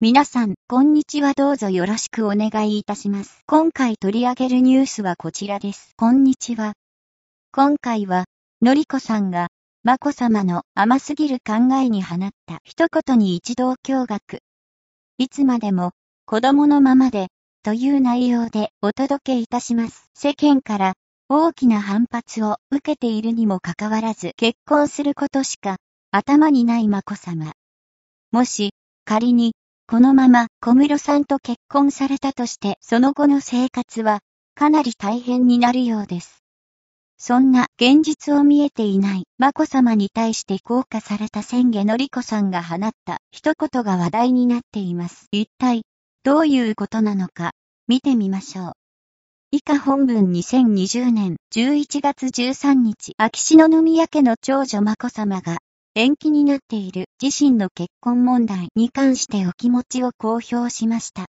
皆さん、こんにちは。どうぞよろしくお願いいたします。今回取り上げるニュースはこちらです。こんにちは。今回は、のりこさんが、まこさまの甘すぎる考えに放った、一言に一同驚愕。いつまでも、子供のままで、という内容でお届けいたします。世間から、大きな反発を受けているにもかかわらず、結婚することしか、頭にないまこさま。もし、仮に、このまま小室さんと結婚されたとしてその後の生活はかなり大変になるようです。そんな現実を見えていない眞子さまに対して降下された千家のり子さんが放った一言が話題になっています。一体どういうことなのか見てみましょう。以下本文2020年11月13日、秋篠宮家の長女眞子さまが延期になっている自身の結婚問題に関してお気持ちを公表しました。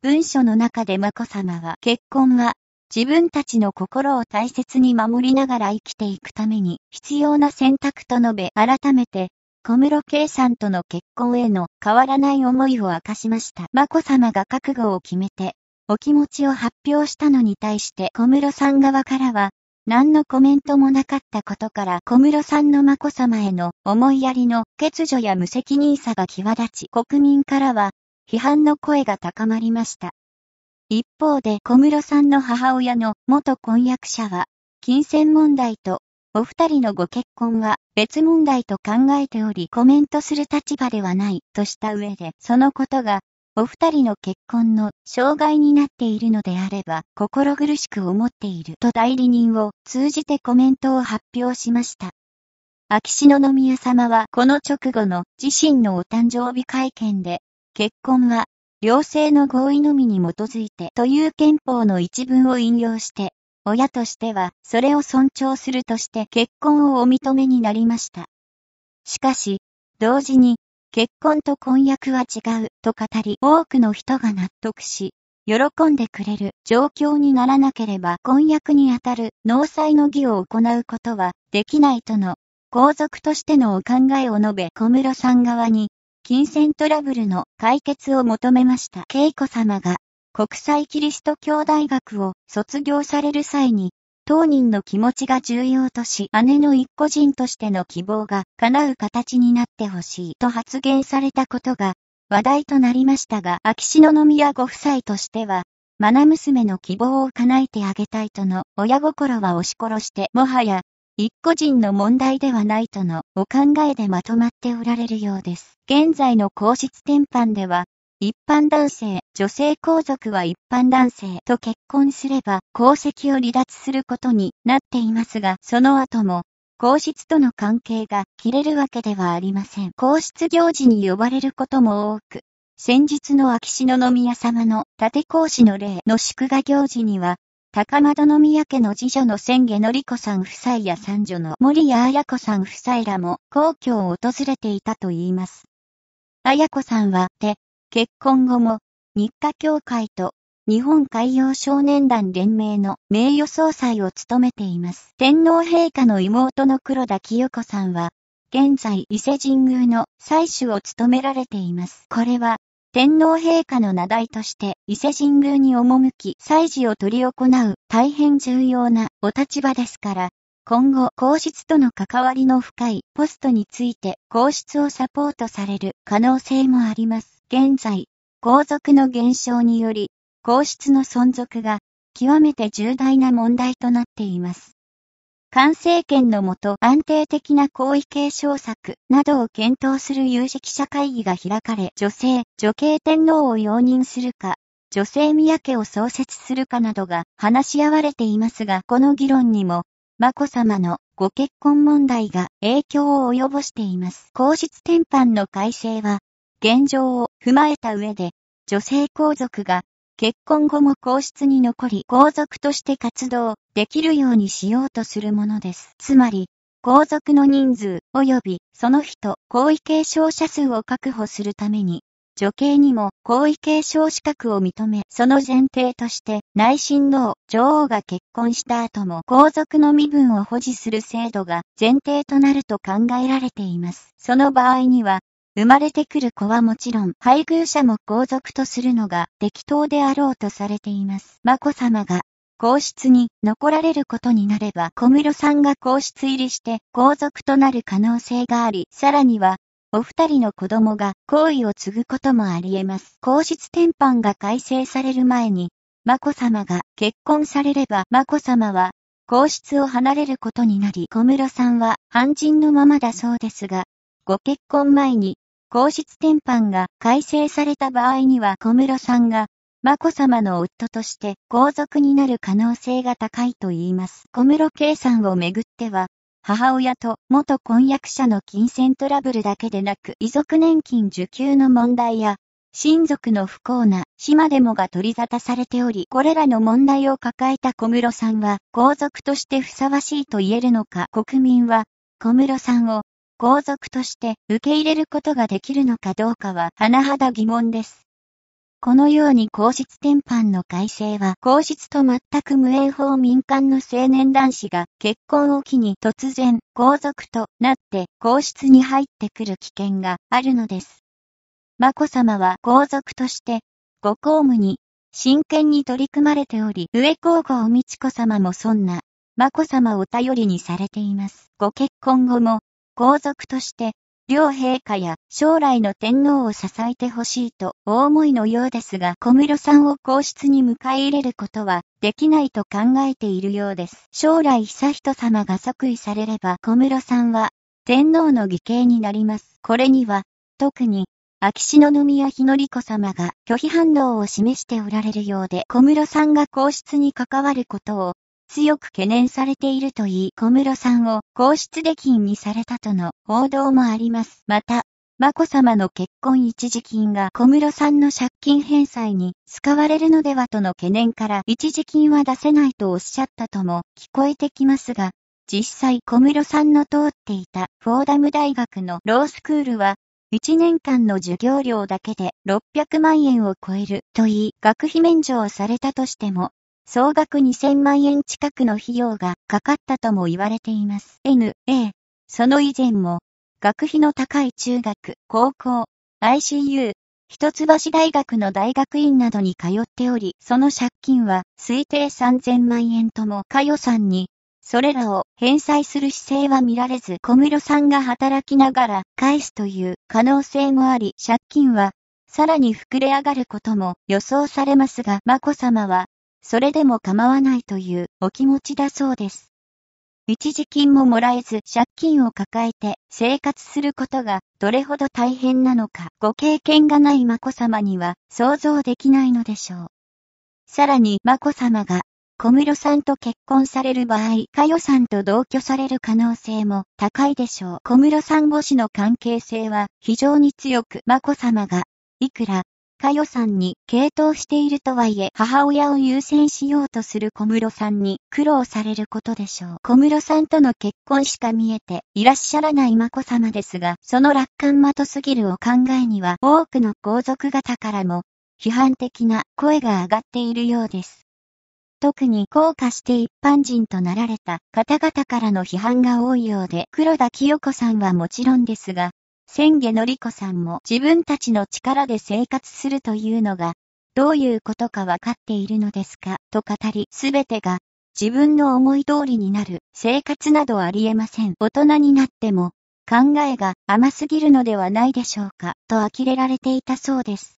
文書の中で眞子さまは結婚は自分たちの心を大切に守りながら生きていくために必要な選択と述べ改めて小室圭さんとの結婚への変わらない思いを明かしました。眞子さまが覚悟を決めてお気持ちを発表したのに対して小室さん側からは何のコメントもなかったことから小室さんの眞子さまへの思いやりの欠如や無責任さが際立ち国民からは批判の声が高まりました。一方で小室さんの母親の元婚約者は金銭問題とお二人のご結婚は別問題と考えておりコメントする立場ではないとした上でそのことがお二人の結婚の障害になっているのであれば心苦しく思っていると代理人を通じてコメントを発表しました。秋篠宮様はこの直後の自身のお誕生日会見で、結婚は両性の合意のみに基づいてという憲法の一文を引用して、親としてはそれを尊重するとして結婚をお認めになりました。しかし、同時に結婚と婚約は違うと語り多くの人が納得し、喜んでくれる状況にならなければ婚約にあたる納采の儀を行うことはできないとの皇族としてのお考えを述べ小室さん側に金銭トラブルの解決を求めました。恵子様が国際キリスト教大学を卒業される際に当人の気持ちが重要とし、姉の一個人としての希望が叶う形になってほしいと発言されたことが話題となりましたが、秋篠宮ご夫妻としては、ま娘の希望を叶えてあげたいとの親心は押し殺して、もはや、一個人の問題ではないとのお考えでまとまっておられるようです。現在の皇室典範では、一般男性、女性皇族は一般男性と結婚すれば、皇籍を離脱することになっていますが、その後も、皇室との関係が切れるわけではありません。皇室行事に呼ばれることも多く、先日の秋篠宮様の立皇子の礼の祝賀行事には、高円宮家の次女の千家のり子さん夫妻や三女の森谷綾子さん夫妻らも皇居を訪れていたといいます。綾子さんはて、結婚後も、日課協会と日本海洋少年団連盟の名誉総裁を務めています。天皇陛下の妹の黒田清子さんは、現在伊勢神宮の祭主を務められています。これは、天皇陛下の名題として伊勢神宮に赴き祭事を取り行う大変重要なお立場ですから、今後皇室との関わりの深いポストについて皇室をサポートされる可能性もあります。現在、皇族の減少により、皇室の存続が極めて重大な問題となっています。官政権のもと安定的な皇位継承策などを検討する有識者会議が開かれ、女性、女系天皇を容認するか、女性宮家を創設するかなどが話し合われていますが、この議論にも、眞子さまのご結婚問題が影響を及ぼしています。皇室転換の改正は、現状を踏まえた上で、女性皇族が結婚後も皇室に残り皇族として活動できるようにしようとするものです。つまり、皇族の人数及びその人、皇位継承者数を確保するために、女系にも皇位継承資格を認め、その前提として内親王、女王が結婚した後も皇族の身分を保持する制度が前提となると考えられています。その場合には、生まれてくる子はもちろん、配偶者も皇族とするのが適当であろうとされています。眞子さまが、皇室に残られることになれば、小室さんが皇室入りして皇族となる可能性があり、さらには、お二人の子供が皇位を継ぐこともあり得ます。皇室転換が改正される前に、眞子さまが結婚されれば、眞子さまは皇室を離れることになり、小室さんは、半人のままだそうですが、ご結婚前に、皇室転範が改正された場合には小室さんが、眞子さまの夫として皇族になる可能性が高いと言います。小室圭さんをめぐっては、母親と元婚約者の金銭トラブルだけでなく遺族年金受給の問題や、親族の不幸な島でもが取り沙汰されており、これらの問題を抱えた小室さんは、皇族としてふさわしいと言えるのか、国民は、小室さんを皇族として受け入れることができるのかどうかは甚だ疑問です。このように皇室典範の改正は皇室と全く無縁法民間の青年男子が結婚を機に突然皇族となって皇室に入ってくる危険があるのです。眞子さまは皇族としてご公務に真剣に取り組まれており、上皇后美智子さまもそんな眞子さまを頼りにされています。ご結婚後も皇族として、両陛下や将来の天皇を支えてほしいとお思いのようですが小室さんを皇室に迎え入れることはできないと考えているようです。将来悠仁さまが即位されれば小室さんは天皇の義兄になります。これには特に秋篠宮日のり子様が拒否反応を示しておられるようで小室さんが皇室に関わることを強く懸念されているといい小室さんを皇室で禁にされたとの報道もあります。また、眞子さまの結婚一時金が小室さんの借金返済に使われるのではとの懸念から一時金は出せないとおっしゃったとも聞こえてきますが、実際小室さんの通っていたフォーダム大学のロースクールは、1年間の授業料だけで600万円を超えるといい、学費免除をされたとしても、総額2000万円近くの費用がかかったとも言われています。NA、その以前も、学費の高い中学、高校、ICU、一橋大学の大学院などに通っており、その借金は推定3000万円とも、かよさんに、それらを返済する姿勢は見られず、小室さんが働きながら返すという可能性もあり、借金はさらに膨れ上がることも予想されますが、まこさまはそれでも構わないというお気持ちだそうです。一時金ももらえず借金を抱えて生活することがどれほど大変なのかご経験がない眞子さまには想像できないのでしょう。さらに眞子さまが小室さんと結婚される場合、佳代さんと同居される可能性も高いでしょう。小室さん越しの関係性は非常に強く、眞子さまが、いくら佳代さんに傾倒しているとはいえ母親を優先しようとする小室さんに苦労されることでしょう。小室さんとの結婚しか見えていらっしゃらない眞子さまですが、その楽観まとすぎるお考えには多くの皇族方からも批判的な声が上がっているようです。特に高価して一般人となられた方々からの批判が多いようで、黒田清子さんはもちろんですが、千家のりこさんも自分たちの力で生活するというのが、どういうことかわかっているのですかと語り、すべてが自分の思い通りになる生活などありえません。大人になっても考えが甘すぎるのではないでしょうかと呆れられていたそうです。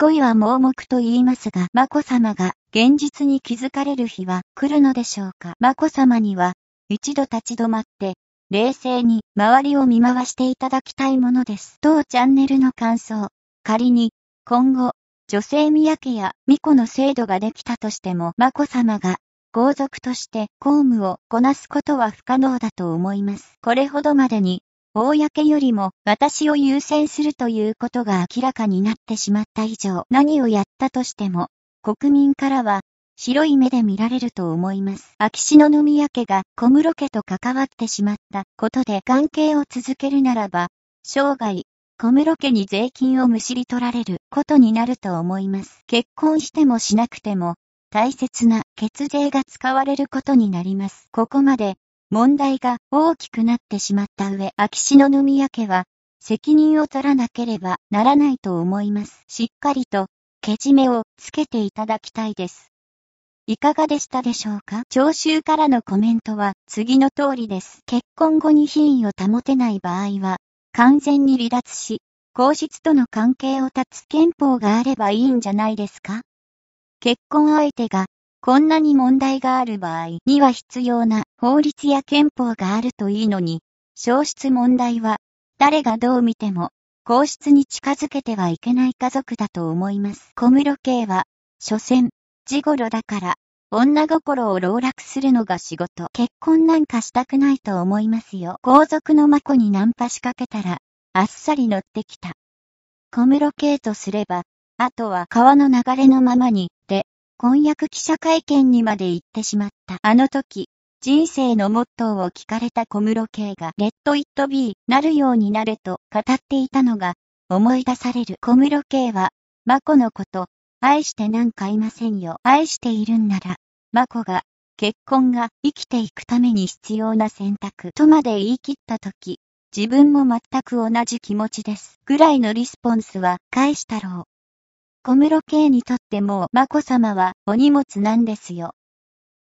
恋は盲目と言いますが、まこさまが現実に気づかれる日は来るのでしょうかまこさまには一度立ち止まって冷静に周りを見回していただきたいものです。当チャンネルの感想。仮に、今後、女性宮家や巫女の制度ができたとしても、眞子さまが、皇族として公務をこなすことは不可能だと思います。これほどまでに、公よりも私を優先するということが明らかになってしまった以上、何をやったとしても、国民からは白い目で見られると思います。秋篠宮家が小室家と関わってしまったことで関係を続けるならば、生涯、小室家に税金をむしり取られることになると思います。結婚してもしなくても、大切な血税が使われることになります。ここまで問題が大きくなってしまった上、秋篠宮家は責任を取らなければならないと思います。しっかりと、けじめをつけていただきたいです。いかがでしたでしょうか聴衆からのコメントは次の通りです。結婚後に品位を保てない場合は、完全に離脱し、皇室との関係を断つ憲法があればいいんじゃないですか結婚相手が、こんなに問題がある場合には必要な法律や憲法があるといいのに、消失問題は、誰がどう見ても、皇室に近づけてはいけない家族だと思います。小室圭は、所詮、時頃だから、女心を籠絡するのが仕事。結婚なんかしたくないと思いますよ。皇族の真子にナンパしかけたら、あっさり乗ってきた。小室圭とすれば、あとは川の流れのままに行って、婚約記者会見にまで行ってしまった。あの時、人生のモットーを聞かれた小室圭が、レッド・イット・ビー、なるようになれと語っていたのが、思い出される小室圭は、真子のこと、愛してなんかいませんよ。愛しているんなら、マコが、結婚が生きていくために必要な選択とまで言い切った時、自分も全く同じ気持ちです。ぐらいのリスポンスは返したろう。小室圭にとっても眞子さまはお荷物なんですよ。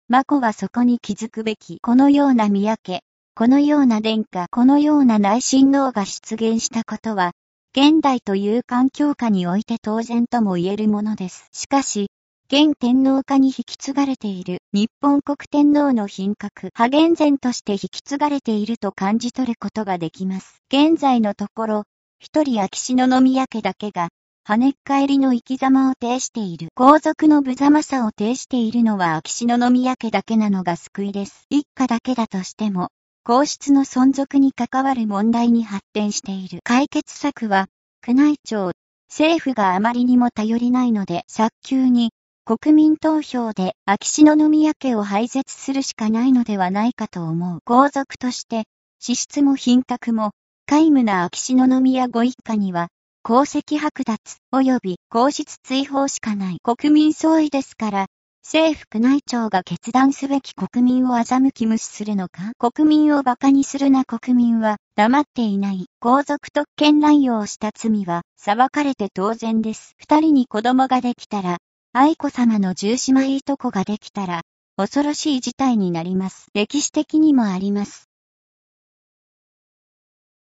眞子はそこに気づくべき、このような三宅、このような殿下、このような内親王が出現したことは、現代という環境下において当然とも言えるものです。しかし、現天皇下に引き継がれている日本国天皇の品格、派厳前として引き継がれていると感じ取ることができます。現在のところ、一人秋篠宮家だけが、跳ねっ返りの生き様を呈している。皇族の無様さを呈しているのは秋篠宮家だけなのが救いです。一家だけだとしても、皇室の存続に関わる問題に発展している解決策は、宮内庁、政府があまりにも頼りないので早急に国民投票で秋篠宮家を廃絶するしかないのではないかと思う皇族として、資質も品格も、皆無な秋篠宮ご一家には、功績剥奪及び皇室追放しかない国民総意ですから、政府区内庁が決断すべき国民を欺き無視するのか国民を馬鹿にするな国民は黙っていない皇族特権乱用した罪は裁かれて当然です。二人に子供ができたら、愛子様の十姉妹いとこができたら、恐ろしい事態になります。歴史的にもあります。